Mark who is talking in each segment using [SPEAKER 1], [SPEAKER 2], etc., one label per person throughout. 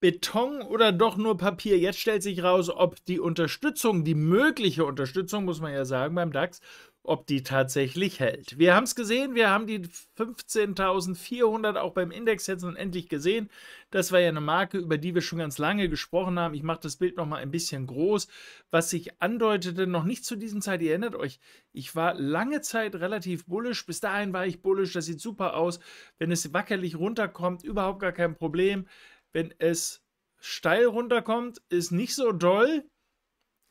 [SPEAKER 1] Beton oder doch nur Papier? Jetzt stellt sich raus, ob die Unterstützung, die mögliche Unterstützung, muss man ja sagen, beim DAX, ob die tatsächlich hält. Wir haben es gesehen, wir haben die 15.400 auch beim Index jetzt nun endlich gesehen. Das war ja eine Marke, über die wir schon ganz lange gesprochen haben. Ich mache das Bild nochmal ein bisschen groß, was sich andeutete, noch nicht zu diesem Zeit, ihr erinnert euch, ich war lange Zeit relativ bullisch, bis dahin war ich bullisch, das sieht super aus. Wenn es wackerlich runterkommt, überhaupt gar kein Problem wenn es steil runterkommt, ist nicht so doll,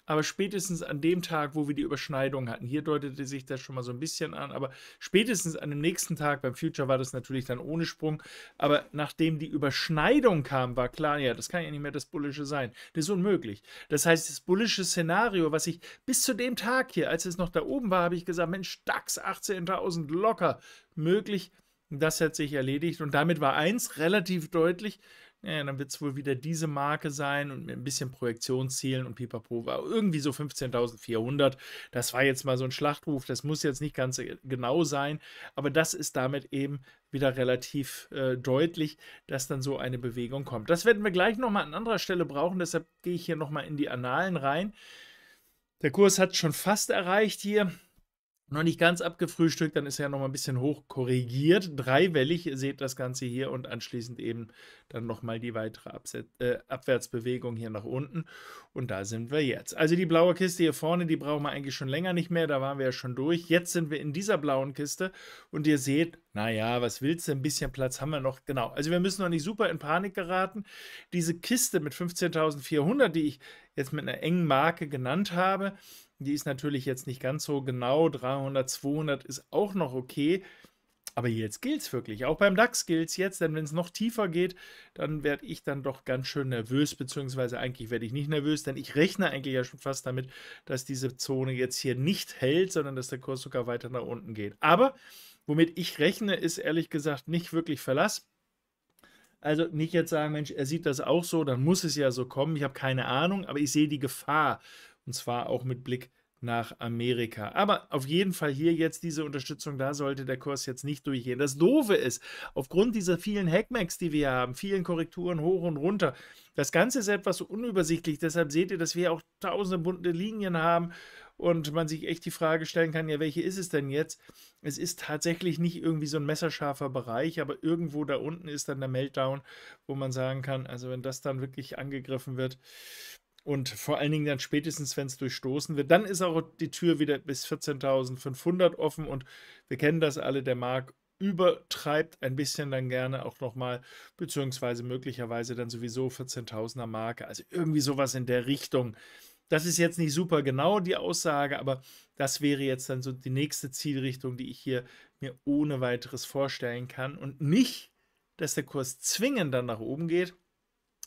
[SPEAKER 1] aber spätestens an dem Tag, wo wir die Überschneidung hatten, hier deutete sich das schon mal so ein bisschen an, aber spätestens an dem nächsten Tag, beim Future war das natürlich dann ohne Sprung, aber nachdem die Überschneidung kam, war klar, ja, das kann ja nicht mehr das Bullische sein. Das ist unmöglich. Das heißt, das bullische Szenario, was ich bis zu dem Tag hier, als es noch da oben war, habe ich gesagt, Mensch, DAX 18.000 locker möglich, das hat sich erledigt und damit war eins relativ deutlich, ja, dann wird es wohl wieder diese Marke sein und mit ein bisschen Projektionszielen und pipapo war irgendwie so 15.400. Das war jetzt mal so ein Schlachtruf, das muss jetzt nicht ganz äh, genau sein, aber das ist damit eben wieder relativ äh, deutlich, dass dann so eine Bewegung kommt. Das werden wir gleich nochmal an anderer Stelle brauchen, deshalb gehe ich hier nochmal in die Annalen rein. Der Kurs hat schon fast erreicht hier noch nicht ganz abgefrühstückt, dann ist er ja noch mal ein bisschen hoch korrigiert. Dreiwellig seht das Ganze hier und anschließend eben dann noch mal die weitere Abset äh, Abwärtsbewegung hier nach unten. Und da sind wir jetzt. Also die blaue Kiste hier vorne, die brauchen wir eigentlich schon länger nicht mehr. Da waren wir ja schon durch. Jetzt sind wir in dieser blauen Kiste und ihr seht, naja, was willst du? Ein bisschen Platz haben wir noch. Genau. Also wir müssen noch nicht super in Panik geraten. Diese Kiste mit 15.400, die ich jetzt mit einer engen Marke genannt habe, die ist natürlich jetzt nicht ganz so genau. 300, 200 ist auch noch okay. Aber jetzt gilt es wirklich. Auch beim DAX gilt es jetzt, denn wenn es noch tiefer geht, dann werde ich dann doch ganz schön nervös, beziehungsweise eigentlich werde ich nicht nervös, denn ich rechne eigentlich ja schon fast damit, dass diese Zone jetzt hier nicht hält, sondern dass der Kurs sogar weiter nach unten geht. Aber womit ich rechne, ist ehrlich gesagt nicht wirklich Verlass. Also nicht jetzt sagen, Mensch, er sieht das auch so, dann muss es ja so kommen. Ich habe keine Ahnung, aber ich sehe die Gefahr und zwar auch mit Blick auf nach Amerika. Aber auf jeden Fall hier jetzt diese Unterstützung, da sollte der Kurs jetzt nicht durchgehen. Das Doofe ist, aufgrund dieser vielen Hackmacks, die wir haben, vielen Korrekturen hoch und runter, das Ganze ist etwas unübersichtlich. Deshalb seht ihr, dass wir auch tausende bunte Linien haben und man sich echt die Frage stellen kann, ja, welche ist es denn jetzt? Es ist tatsächlich nicht irgendwie so ein messerscharfer Bereich, aber irgendwo da unten ist dann der Meltdown, wo man sagen kann, also wenn das dann wirklich angegriffen wird, und vor allen Dingen dann spätestens, wenn es durchstoßen wird, dann ist auch die Tür wieder bis 14.500 offen und wir kennen das alle, der Markt übertreibt ein bisschen dann gerne auch nochmal, beziehungsweise möglicherweise dann sowieso 14.000er Marke, also irgendwie sowas in der Richtung. Das ist jetzt nicht super genau die Aussage, aber das wäre jetzt dann so die nächste Zielrichtung, die ich hier mir ohne weiteres vorstellen kann und nicht, dass der Kurs zwingend dann nach oben geht,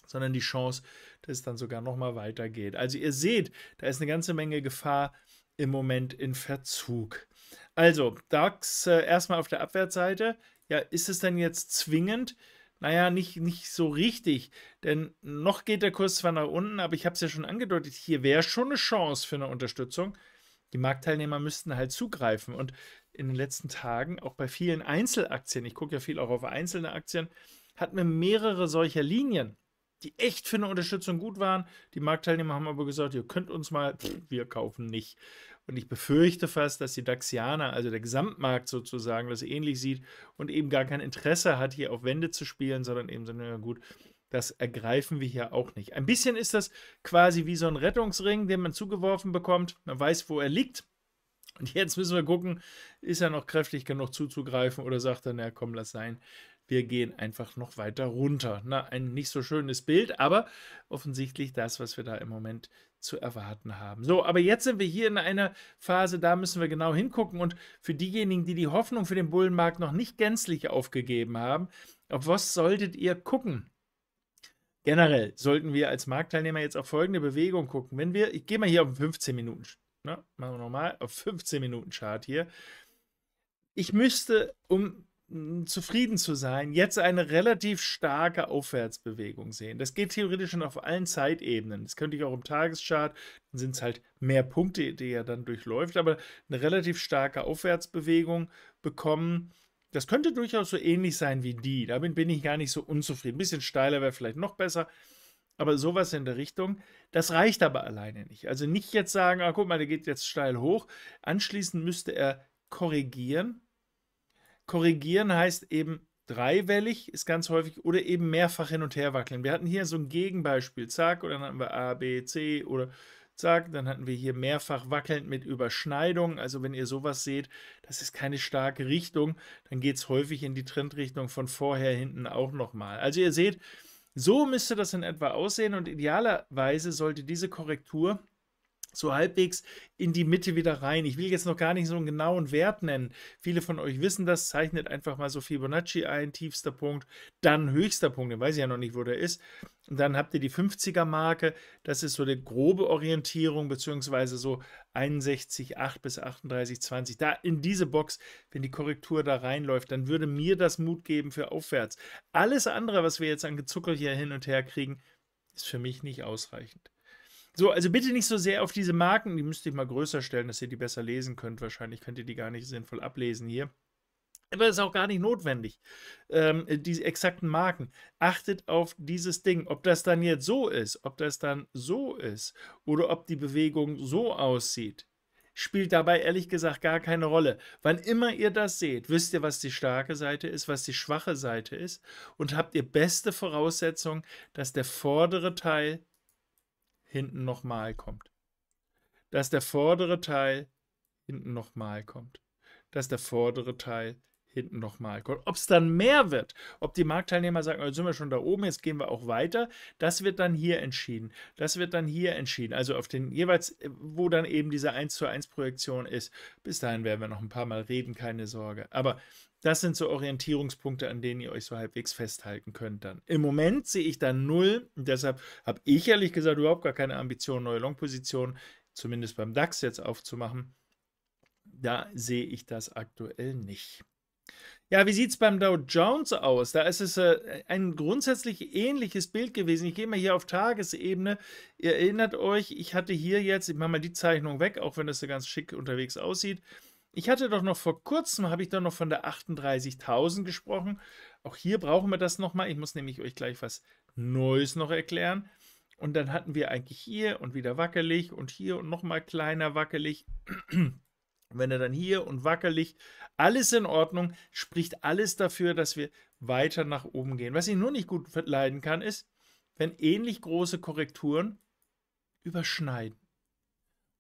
[SPEAKER 1] sondern die Chance, dass es dann sogar nochmal weitergeht. Also ihr seht, da ist eine ganze Menge Gefahr im Moment in Verzug. Also, DAX äh, erstmal auf der Abwärtsseite. Ja, ist es denn jetzt zwingend? Naja, nicht, nicht so richtig, denn noch geht der Kurs zwar nach unten, aber ich habe es ja schon angedeutet, hier wäre schon eine Chance für eine Unterstützung. Die Marktteilnehmer müssten halt zugreifen und in den letzten Tagen auch bei vielen Einzelaktien, ich gucke ja viel auch auf einzelne Aktien, hatten wir mehrere solcher Linien die echt für eine Unterstützung gut waren. Die Marktteilnehmer haben aber gesagt, ihr könnt uns mal, pff, wir kaufen nicht. Und ich befürchte fast, dass die Daxianer, also der Gesamtmarkt sozusagen, das ähnlich sieht und eben gar kein Interesse hat, hier auf Wände zu spielen, sondern eben so, naja gut, das ergreifen wir hier auch nicht. Ein bisschen ist das quasi wie so ein Rettungsring, den man zugeworfen bekommt. Man weiß, wo er liegt. Und jetzt müssen wir gucken, ist er noch kräftig genug zuzugreifen oder sagt er, naja komm, lass sein wir gehen einfach noch weiter runter. Na, ein nicht so schönes Bild, aber offensichtlich das, was wir da im Moment zu erwarten haben. So, aber jetzt sind wir hier in einer Phase, da müssen wir genau hingucken. Und für diejenigen, die die Hoffnung für den Bullenmarkt noch nicht gänzlich aufgegeben haben, auf was solltet ihr gucken? Generell sollten wir als Marktteilnehmer jetzt auf folgende Bewegung gucken. Wenn wir, ich gehe mal hier auf 15 Minuten, ne, machen wir nochmal auf 15 Minuten Chart hier. Ich müsste, um zufrieden zu sein, jetzt eine relativ starke Aufwärtsbewegung sehen. Das geht theoretisch schon auf allen Zeitebenen. Das könnte ich auch im Tageschart, dann sind es halt mehr Punkte, die er dann durchläuft, aber eine relativ starke Aufwärtsbewegung bekommen. Das könnte durchaus so ähnlich sein wie die. Damit bin ich gar nicht so unzufrieden. Ein bisschen steiler wäre vielleicht noch besser, aber sowas in der Richtung. Das reicht aber alleine nicht. Also nicht jetzt sagen, ah, guck mal, der geht jetzt steil hoch. Anschließend müsste er korrigieren Korrigieren heißt eben dreiwellig, ist ganz häufig, oder eben mehrfach hin und her wackeln. Wir hatten hier so ein Gegenbeispiel, zack, und dann hatten wir A, B, C oder zack, dann hatten wir hier mehrfach wackelnd mit Überschneidung. Also wenn ihr sowas seht, das ist keine starke Richtung, dann geht es häufig in die Trendrichtung von vorher hinten auch nochmal. Also ihr seht, so müsste das in etwa aussehen und idealerweise sollte diese Korrektur so halbwegs in die Mitte wieder rein. Ich will jetzt noch gar nicht so einen genauen Wert nennen. Viele von euch wissen das, zeichnet einfach mal so Fibonacci ein, tiefster Punkt, dann höchster Punkt, den weiß ich ja noch nicht, wo der ist. Und dann habt ihr die 50er-Marke, das ist so eine grobe Orientierung, beziehungsweise so 61,8 bis 38,20. Da in diese Box, wenn die Korrektur da reinläuft, dann würde mir das Mut geben für aufwärts. Alles andere, was wir jetzt an Gezuckel hier hin und her kriegen, ist für mich nicht ausreichend. So, also bitte nicht so sehr auf diese Marken, die müsste ich mal größer stellen, dass ihr die besser lesen könnt. Wahrscheinlich könnt ihr die gar nicht sinnvoll ablesen hier. Aber das ist auch gar nicht notwendig. Ähm, äh, diese exakten Marken. Achtet auf dieses Ding. Ob das dann jetzt so ist, ob das dann so ist oder ob die Bewegung so aussieht, spielt dabei ehrlich gesagt gar keine Rolle. Wann immer ihr das seht, wisst ihr, was die starke Seite ist, was die schwache Seite ist und habt ihr beste Voraussetzung, dass der vordere Teil hinten nochmal kommt. Dass der vordere Teil hinten nochmal kommt. Dass der vordere Teil hinten nochmal kommt. Ob es dann mehr wird, ob die Marktteilnehmer sagen, oh, jetzt sind wir schon da oben, jetzt gehen wir auch weiter, das wird dann hier entschieden. Das wird dann hier entschieden. Also auf den jeweils, äh, wo dann eben diese 1 zu 1 Projektion ist. Bis dahin werden wir noch ein paar Mal reden, keine Sorge. Aber das sind so Orientierungspunkte, an denen ihr euch so halbwegs festhalten könnt dann. Im Moment sehe ich da null. Deshalb habe ich ehrlich gesagt überhaupt gar keine Ambition, neue Long-Positionen, zumindest beim DAX jetzt aufzumachen. Da sehe ich das aktuell nicht. Ja, wie sieht es beim Dow Jones aus? Da ist es äh, ein grundsätzlich ähnliches Bild gewesen. Ich gehe mal hier auf Tagesebene. Ihr erinnert euch, ich hatte hier jetzt, ich mache mal die Zeichnung weg, auch wenn das so ganz schick unterwegs aussieht. Ich hatte doch noch vor kurzem, habe ich doch noch von der 38.000 gesprochen. Auch hier brauchen wir das nochmal. Ich muss nämlich euch gleich was Neues noch erklären. Und dann hatten wir eigentlich hier und wieder wackelig und hier und nochmal kleiner wackelig. Wenn er dann hier und wackelig, alles in Ordnung, spricht alles dafür, dass wir weiter nach oben gehen. Was ich nur nicht gut leiden kann, ist, wenn ähnlich große Korrekturen überschneiden.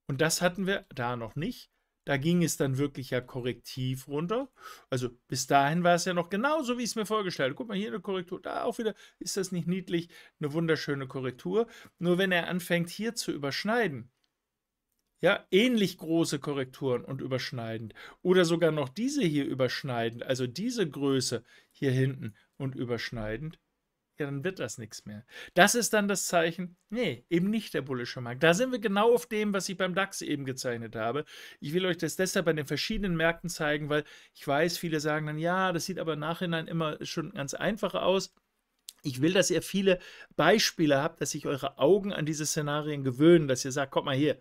[SPEAKER 1] Und das hatten wir da noch nicht. Da ging es dann wirklich ja korrektiv runter. Also bis dahin war es ja noch genauso, wie ich es mir vorgestellt habe. Guck mal, hier eine Korrektur, da auch wieder. Ist das nicht niedlich? Eine wunderschöne Korrektur. Nur wenn er anfängt, hier zu überschneiden, ja, ähnlich große Korrekturen und überschneidend oder sogar noch diese hier überschneidend, also diese Größe hier hinten und überschneidend, ja, dann wird das nichts mehr. Das ist dann das Zeichen, nee, eben nicht der bullische Markt. Da sind wir genau auf dem, was ich beim DAX eben gezeichnet habe. Ich will euch das deshalb bei den verschiedenen Märkten zeigen, weil ich weiß, viele sagen dann, ja, das sieht aber Nachhinein immer schon ganz einfach aus. Ich will, dass ihr viele Beispiele habt, dass sich eure Augen an diese Szenarien gewöhnen, dass ihr sagt, kommt mal hier,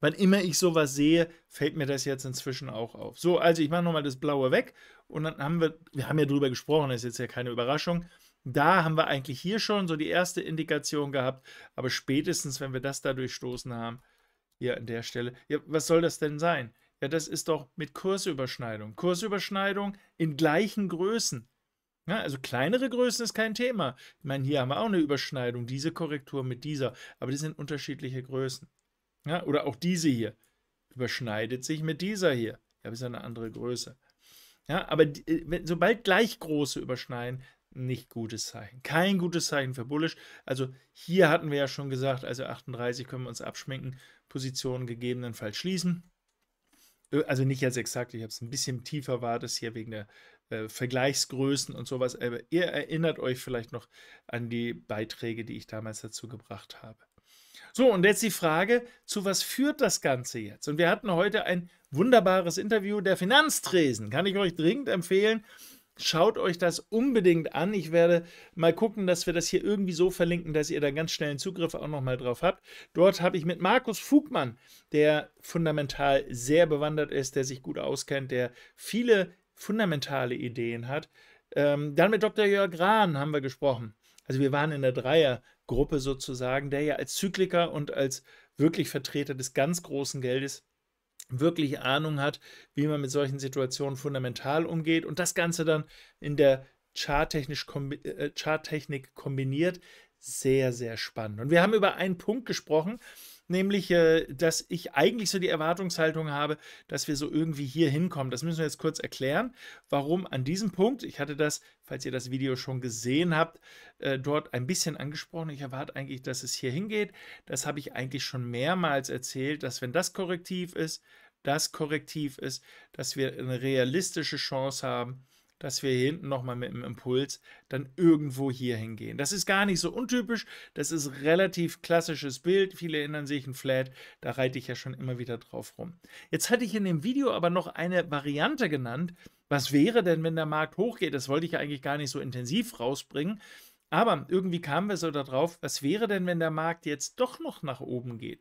[SPEAKER 1] wann immer ich sowas sehe, fällt mir das jetzt inzwischen auch auf. So, also ich mache nochmal das Blaue weg und dann haben wir, wir haben ja drüber gesprochen, das ist jetzt ja keine Überraschung da haben wir eigentlich hier schon so die erste Indikation gehabt, aber spätestens, wenn wir das da durchstoßen haben, hier an der Stelle, ja, was soll das denn sein? Ja, das ist doch mit Kursüberschneidung. Kursüberschneidung in gleichen Größen. Ja, also kleinere Größen ist kein Thema. Ich meine, hier haben wir auch eine Überschneidung, diese Korrektur mit dieser, aber die sind unterschiedliche Größen. Ja, oder auch diese hier überschneidet sich mit dieser hier. Ja, aber ist eine andere Größe. Ja, aber die, äh, sobald gleich große überschneiden, nicht gutes Zeichen. Kein gutes Zeichen für Bullish. Also hier hatten wir ja schon gesagt, also 38 können wir uns abschminken, Positionen gegebenenfalls schließen. Also nicht jetzt exakt, ich habe es ein bisschen tiefer war das hier wegen der äh, Vergleichsgrößen und sowas, aber ihr erinnert euch vielleicht noch an die Beiträge, die ich damals dazu gebracht habe. So, und jetzt die Frage, zu was führt das Ganze jetzt? Und wir hatten heute ein wunderbares Interview der Finanztresen, kann ich euch dringend empfehlen Schaut euch das unbedingt an. Ich werde mal gucken, dass wir das hier irgendwie so verlinken, dass ihr da ganz schnellen Zugriff auch nochmal drauf habt. Dort habe ich mit Markus Fugmann, der fundamental sehr bewandert ist, der sich gut auskennt, der viele fundamentale Ideen hat. Ähm, dann mit Dr. Jörg Rahn haben wir gesprochen. Also wir waren in der Dreiergruppe sozusagen, der ja als Zykliker und als wirklich Vertreter des ganz großen Geldes wirklich Ahnung hat, wie man mit solchen Situationen fundamental umgeht und das Ganze dann in der äh, Charttechnik kombi Chart kombiniert. Sehr, sehr spannend. Und wir haben über einen Punkt gesprochen, nämlich, äh, dass ich eigentlich so die Erwartungshaltung habe, dass wir so irgendwie hier hinkommen. Das müssen wir jetzt kurz erklären, warum an diesem Punkt, ich hatte das, falls ihr das Video schon gesehen habt, äh, dort ein bisschen angesprochen. Ich erwarte eigentlich, dass es hier hingeht. Das habe ich eigentlich schon mehrmals erzählt, dass wenn das korrektiv ist, das korrektiv ist, dass wir eine realistische Chance haben, dass wir hinten nochmal mit einem Impuls dann irgendwo hier hingehen. Das ist gar nicht so untypisch, das ist relativ klassisches Bild. Viele erinnern sich ein Flat, da reite ich ja schon immer wieder drauf rum. Jetzt hatte ich in dem Video aber noch eine Variante genannt. Was wäre denn, wenn der Markt hochgeht? Das wollte ich ja eigentlich gar nicht so intensiv rausbringen. Aber irgendwie kamen wir so darauf, was wäre denn, wenn der Markt jetzt doch noch nach oben geht?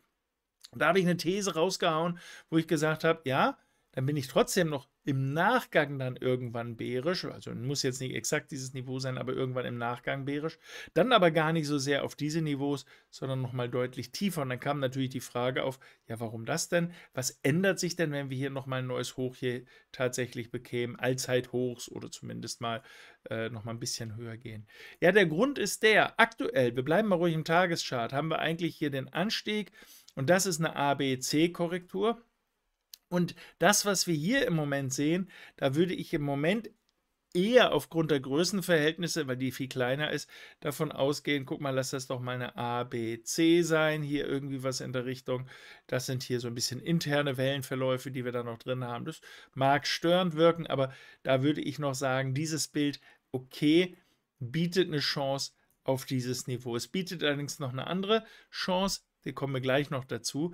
[SPEAKER 1] Da habe ich eine These rausgehauen, wo ich gesagt habe, ja, dann bin ich trotzdem noch im Nachgang dann irgendwann bärisch, also muss jetzt nicht exakt dieses Niveau sein, aber irgendwann im Nachgang bärisch, dann aber gar nicht so sehr auf diese Niveaus, sondern nochmal deutlich tiefer. Und dann kam natürlich die Frage auf, ja, warum das denn? Was ändert sich denn, wenn wir hier nochmal ein neues Hoch hier tatsächlich bekämen, Allzeithochs oder zumindest mal äh, nochmal ein bisschen höher gehen? Ja, der Grund ist der, aktuell, wir bleiben mal ruhig im Tageschart, haben wir eigentlich hier den Anstieg und das ist eine ABC-Korrektur. Und das, was wir hier im Moment sehen, da würde ich im Moment eher aufgrund der Größenverhältnisse, weil die viel kleiner ist, davon ausgehen, guck mal, lass das doch mal eine A, B, C sein, hier irgendwie was in der Richtung. Das sind hier so ein bisschen interne Wellenverläufe, die wir da noch drin haben. Das mag störend wirken, aber da würde ich noch sagen, dieses Bild, okay, bietet eine Chance auf dieses Niveau. Es bietet allerdings noch eine andere Chance, die kommen wir gleich noch dazu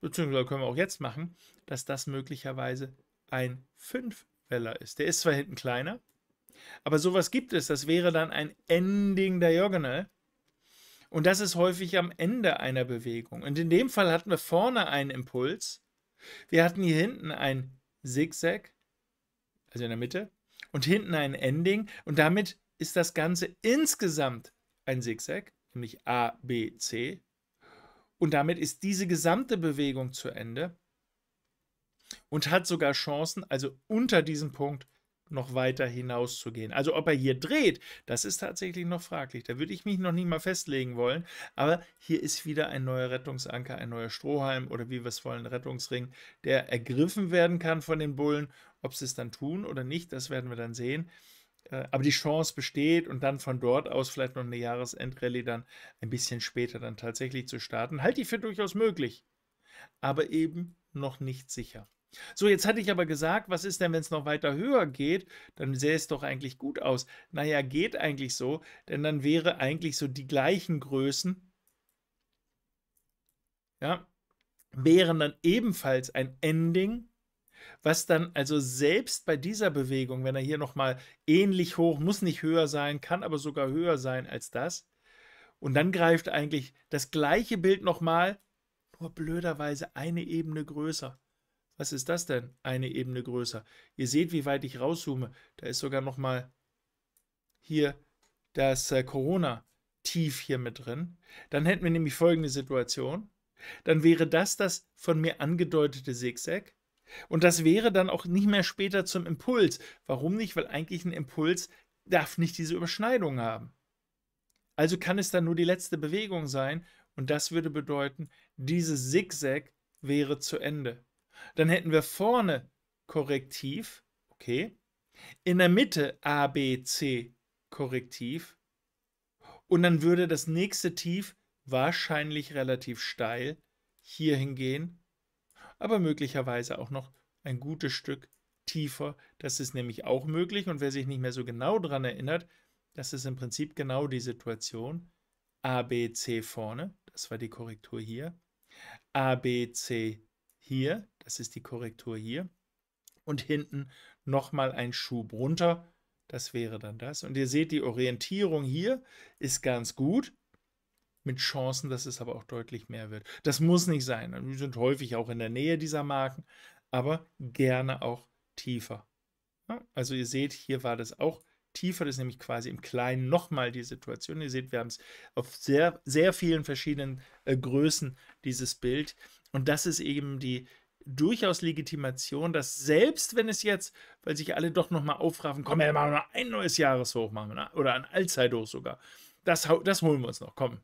[SPEAKER 1] beziehungsweise können wir auch jetzt machen, dass das möglicherweise ein 5-Weller ist. Der ist zwar hinten kleiner, aber sowas gibt es. Das wäre dann ein Ending Diagonal. Und das ist häufig am Ende einer Bewegung. Und in dem Fall hatten wir vorne einen Impuls. Wir hatten hier hinten ein Zigzag, also in der Mitte, und hinten ein Ending. Und damit ist das Ganze insgesamt ein Zigzag, nämlich A, B, C. Und damit ist diese gesamte Bewegung zu Ende und hat sogar Chancen, also unter diesem Punkt noch weiter hinauszugehen. Also ob er hier dreht, das ist tatsächlich noch fraglich. Da würde ich mich noch nicht mal festlegen wollen. Aber hier ist wieder ein neuer Rettungsanker, ein neuer Strohhalm oder wie wir es wollen, Rettungsring, der ergriffen werden kann von den Bullen. Ob sie es dann tun oder nicht, das werden wir dann sehen. Äh, aber die Chance besteht und dann von dort aus vielleicht noch eine Jahresendrallye dann ein bisschen später dann tatsächlich zu starten, halte ich für durchaus möglich, aber eben noch nicht sicher. So, jetzt hatte ich aber gesagt, was ist denn, wenn es noch weiter höher geht? Dann sähe es doch eigentlich gut aus. Naja, geht eigentlich so, denn dann wäre eigentlich so die gleichen Größen, ja, wären dann ebenfalls ein Ending was dann also selbst bei dieser Bewegung, wenn er hier nochmal ähnlich hoch, muss nicht höher sein, kann aber sogar höher sein als das. Und dann greift eigentlich das gleiche Bild nochmal, nur blöderweise eine Ebene größer. Was ist das denn? Eine Ebene größer. Ihr seht, wie weit ich rauszoome. Da ist sogar nochmal hier das äh, Corona-Tief hier mit drin. Dann hätten wir nämlich folgende Situation. Dann wäre das das von mir angedeutete Zigzag. Und das wäre dann auch nicht mehr später zum Impuls. Warum nicht? Weil eigentlich ein Impuls darf nicht diese Überschneidung haben. Also kann es dann nur die letzte Bewegung sein und das würde bedeuten, dieses Zigzag wäre zu Ende. Dann hätten wir vorne Korrektiv, okay, in der Mitte ABC Korrektiv und dann würde das nächste Tief wahrscheinlich relativ steil hier hingehen aber möglicherweise auch noch ein gutes Stück tiefer. Das ist nämlich auch möglich und wer sich nicht mehr so genau daran erinnert, das ist im Prinzip genau die Situation. A, B, C vorne, das war die Korrektur hier. A, B, C hier, das ist die Korrektur hier. Und hinten nochmal ein Schub runter, das wäre dann das. Und ihr seht, die Orientierung hier ist ganz gut mit Chancen, dass es aber auch deutlich mehr wird. Das muss nicht sein. Wir sind häufig auch in der Nähe dieser Marken, aber gerne auch tiefer. Ja, also ihr seht, hier war das auch tiefer. Das ist nämlich quasi im Kleinen nochmal die Situation. Ihr seht, wir haben es auf sehr, sehr vielen verschiedenen äh, Größen, dieses Bild. Und das ist eben die durchaus Legitimation, dass selbst wenn es jetzt, weil sich alle doch nochmal aufraffen, komm, wir machen wir ein neues Jahreshoch, machen oder ein Allzeithoch sogar. Das, das holen wir uns noch, komm.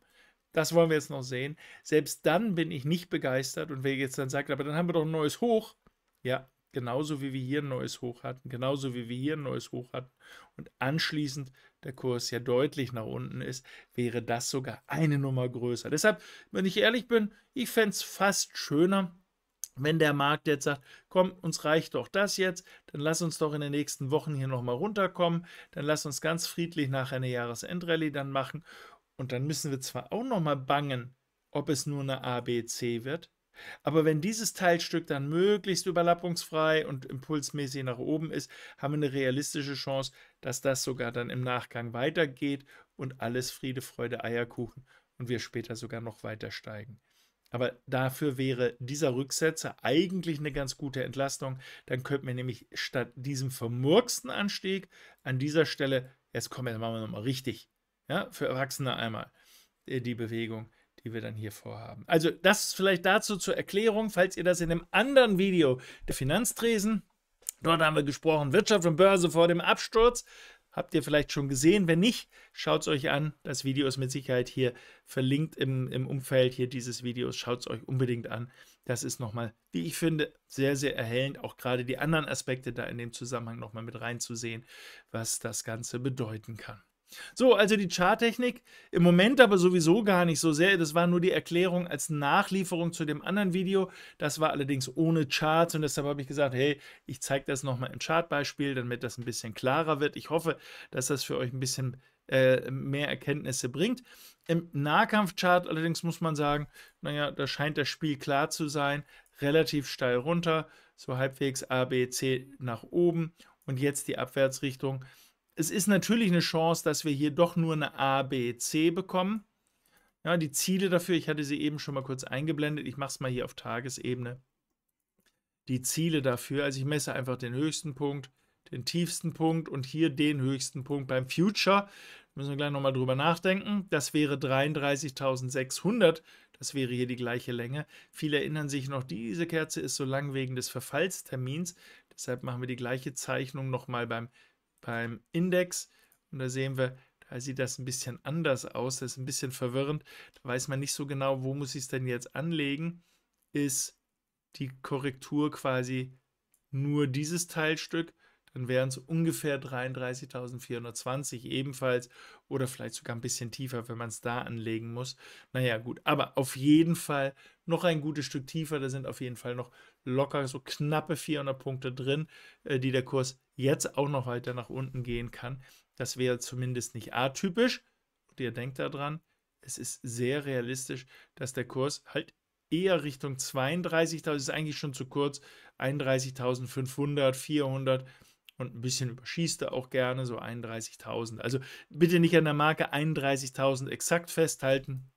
[SPEAKER 1] Das wollen wir jetzt noch sehen. Selbst dann bin ich nicht begeistert und wer jetzt dann sagt, aber dann haben wir doch ein neues Hoch. Ja, genauso wie wir hier ein neues Hoch hatten, genauso wie wir hier ein neues Hoch hatten und anschließend der Kurs ja deutlich nach unten ist, wäre das sogar eine Nummer größer. Deshalb, wenn ich ehrlich bin, ich fände es fast schöner, wenn der Markt jetzt sagt, komm, uns reicht doch das jetzt, dann lass uns doch in den nächsten Wochen hier nochmal runterkommen, dann lass uns ganz friedlich nachher eine Jahresendrallye dann machen und dann müssen wir zwar auch nochmal bangen, ob es nur eine ABC wird, aber wenn dieses Teilstück dann möglichst überlappungsfrei und impulsmäßig nach oben ist, haben wir eine realistische Chance, dass das sogar dann im Nachgang weitergeht und alles Friede, Freude, Eierkuchen und wir später sogar noch weiter steigen. Aber dafür wäre dieser Rücksetzer eigentlich eine ganz gute Entlastung. Dann könnten wir nämlich statt diesem vermurksten Anstieg an dieser Stelle, jetzt kommen, jetzt machen wir nochmal richtig, ja, für Erwachsene einmal äh, die Bewegung, die wir dann hier vorhaben. Also das vielleicht dazu zur Erklärung, falls ihr das in einem anderen Video der Finanztresen, dort haben wir gesprochen, Wirtschaft und Börse vor dem Absturz, habt ihr vielleicht schon gesehen. Wenn nicht, schaut es euch an. Das Video ist mit Sicherheit hier verlinkt im, im Umfeld hier dieses Videos. Schaut es euch unbedingt an. Das ist nochmal, wie ich finde, sehr, sehr erhellend, auch gerade die anderen Aspekte da in dem Zusammenhang nochmal mit reinzusehen, was das Ganze bedeuten kann. So, also die Charttechnik im Moment aber sowieso gar nicht so sehr. Das war nur die Erklärung als Nachlieferung zu dem anderen Video. Das war allerdings ohne Charts und deshalb habe ich gesagt, hey, ich zeige das nochmal im Chartbeispiel, damit das ein bisschen klarer wird. Ich hoffe, dass das für euch ein bisschen äh, mehr Erkenntnisse bringt. Im Nahkampfchart allerdings muss man sagen, naja, da scheint das Spiel klar zu sein. Relativ steil runter, so halbwegs A, B, C nach oben und jetzt die Abwärtsrichtung es ist natürlich eine Chance, dass wir hier doch nur eine A, B, C bekommen. Ja, die Ziele dafür, ich hatte sie eben schon mal kurz eingeblendet, ich mache es mal hier auf Tagesebene. Die Ziele dafür, also ich messe einfach den höchsten Punkt, den tiefsten Punkt und hier den höchsten Punkt beim Future. Müssen wir gleich nochmal drüber nachdenken. Das wäre 33.600. Das wäre hier die gleiche Länge. Viele erinnern sich noch, diese Kerze ist so lang wegen des Verfallstermins. Deshalb machen wir die gleiche Zeichnung nochmal beim Future beim Index. Und da sehen wir, da sieht das ein bisschen anders aus. Das ist ein bisschen verwirrend. Da weiß man nicht so genau, wo muss ich es denn jetzt anlegen. Ist die Korrektur quasi nur dieses Teilstück, dann wären es ungefähr 33.420 ebenfalls oder vielleicht sogar ein bisschen tiefer, wenn man es da anlegen muss. Naja, gut, aber auf jeden Fall noch ein gutes Stück tiefer. Da sind auf jeden Fall noch locker so knappe 400 Punkte drin, äh, die der Kurs jetzt auch noch weiter nach unten gehen kann. Das wäre zumindest nicht atypisch. Und ihr denkt daran, es ist sehr realistisch, dass der Kurs halt eher Richtung 32.000, ist eigentlich schon zu kurz, 31.500, 400 und ein bisschen überschießt er auch gerne, so 31.000. Also bitte nicht an der Marke 31.000 exakt festhalten.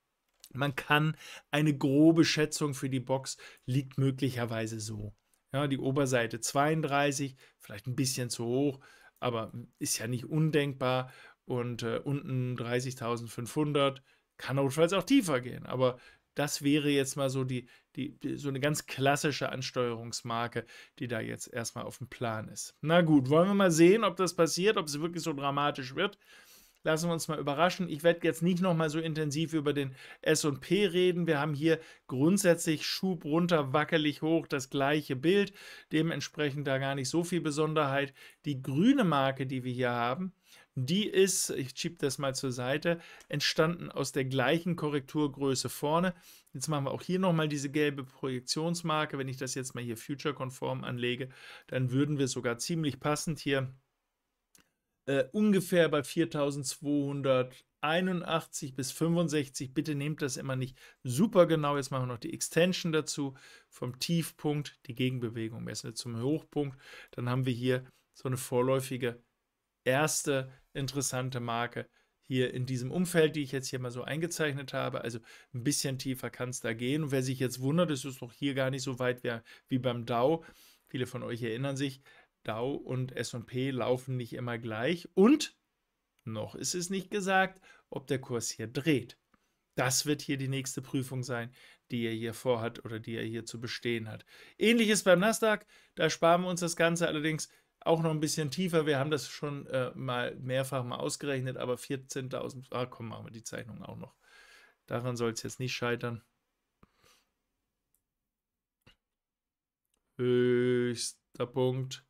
[SPEAKER 1] Man kann eine grobe Schätzung für die Box liegt möglicherweise so. Ja, die Oberseite 32, vielleicht ein bisschen zu hoch, aber ist ja nicht undenkbar. Und äh, unten 30.500 kann notfalls auch tiefer gehen. Aber das wäre jetzt mal so die, die, die, so eine ganz klassische Ansteuerungsmarke, die da jetzt erstmal auf dem Plan ist. Na gut, wollen wir mal sehen, ob das passiert, ob es wirklich so dramatisch wird lassen wir uns mal überraschen. Ich werde jetzt nicht nochmal so intensiv über den SP reden. Wir haben hier grundsätzlich Schub runter, wackelig hoch, das gleiche Bild. Dementsprechend da gar nicht so viel Besonderheit. Die grüne Marke, die wir hier haben, die ist, ich schiebe das mal zur Seite, entstanden aus der gleichen Korrekturgröße vorne. Jetzt machen wir auch hier nochmal diese gelbe Projektionsmarke. Wenn ich das jetzt mal hier future-konform anlege, dann würden wir sogar ziemlich passend hier äh, ungefähr bei 4281 bis 65. Bitte nehmt das immer nicht super genau. Jetzt machen wir noch die Extension dazu. Vom Tiefpunkt die Gegenbewegung messen wir zum Hochpunkt. Dann haben wir hier so eine vorläufige erste interessante Marke hier in diesem Umfeld, die ich jetzt hier mal so eingezeichnet habe. Also ein bisschen tiefer kann es da gehen. Und wer sich jetzt wundert, es ist doch hier gar nicht so weit wie, wie beim DAO. Viele von euch erinnern sich, Dow und SP laufen nicht immer gleich und noch ist es nicht gesagt, ob der Kurs hier dreht. Das wird hier die nächste Prüfung sein, die er hier vorhat oder die er hier zu bestehen hat. Ähnliches beim Nasdaq, da sparen wir uns das Ganze allerdings auch noch ein bisschen tiefer. Wir haben das schon äh, mal mehrfach mal ausgerechnet, aber 14.000, ah komm, machen wir die Zeichnung auch noch. Daran soll es jetzt nicht scheitern. Höchster Punkt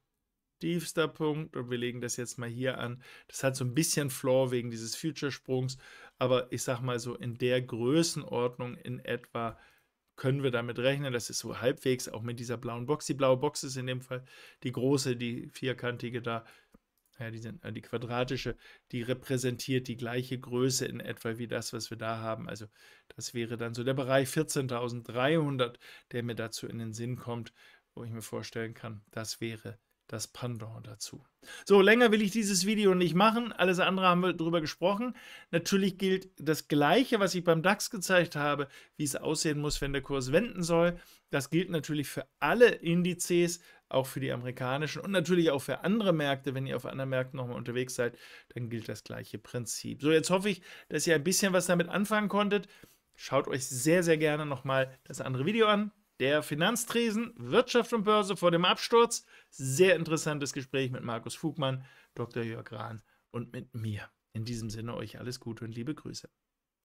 [SPEAKER 1] tiefster Punkt und wir legen das jetzt mal hier an. Das hat so ein bisschen Floor wegen dieses Future-Sprungs, aber ich sag mal so in der Größenordnung in etwa können wir damit rechnen. Das ist so halbwegs auch mit dieser blauen Box. Die blaue Box ist in dem Fall die große, die vierkantige da. Ja, die, sind, äh, die quadratische, die repräsentiert die gleiche Größe in etwa wie das, was wir da haben. Also das wäre dann so der Bereich 14.300, der mir dazu in den Sinn kommt, wo ich mir vorstellen kann, das wäre das Pendant dazu. So, länger will ich dieses Video nicht machen. Alles andere haben wir darüber gesprochen. Natürlich gilt das Gleiche, was ich beim DAX gezeigt habe, wie es aussehen muss, wenn der Kurs wenden soll. Das gilt natürlich für alle Indizes, auch für die amerikanischen und natürlich auch für andere Märkte. Wenn ihr auf anderen Märkten nochmal unterwegs seid, dann gilt das gleiche Prinzip. So, jetzt hoffe ich, dass ihr ein bisschen was damit anfangen konntet. Schaut euch sehr, sehr gerne nochmal das andere Video an. Der Finanztresen, Wirtschaft und Börse vor dem Absturz. Sehr interessantes Gespräch mit Markus Fugmann, Dr. Jörg Rahn und mit mir. In diesem Sinne euch alles Gute und liebe Grüße.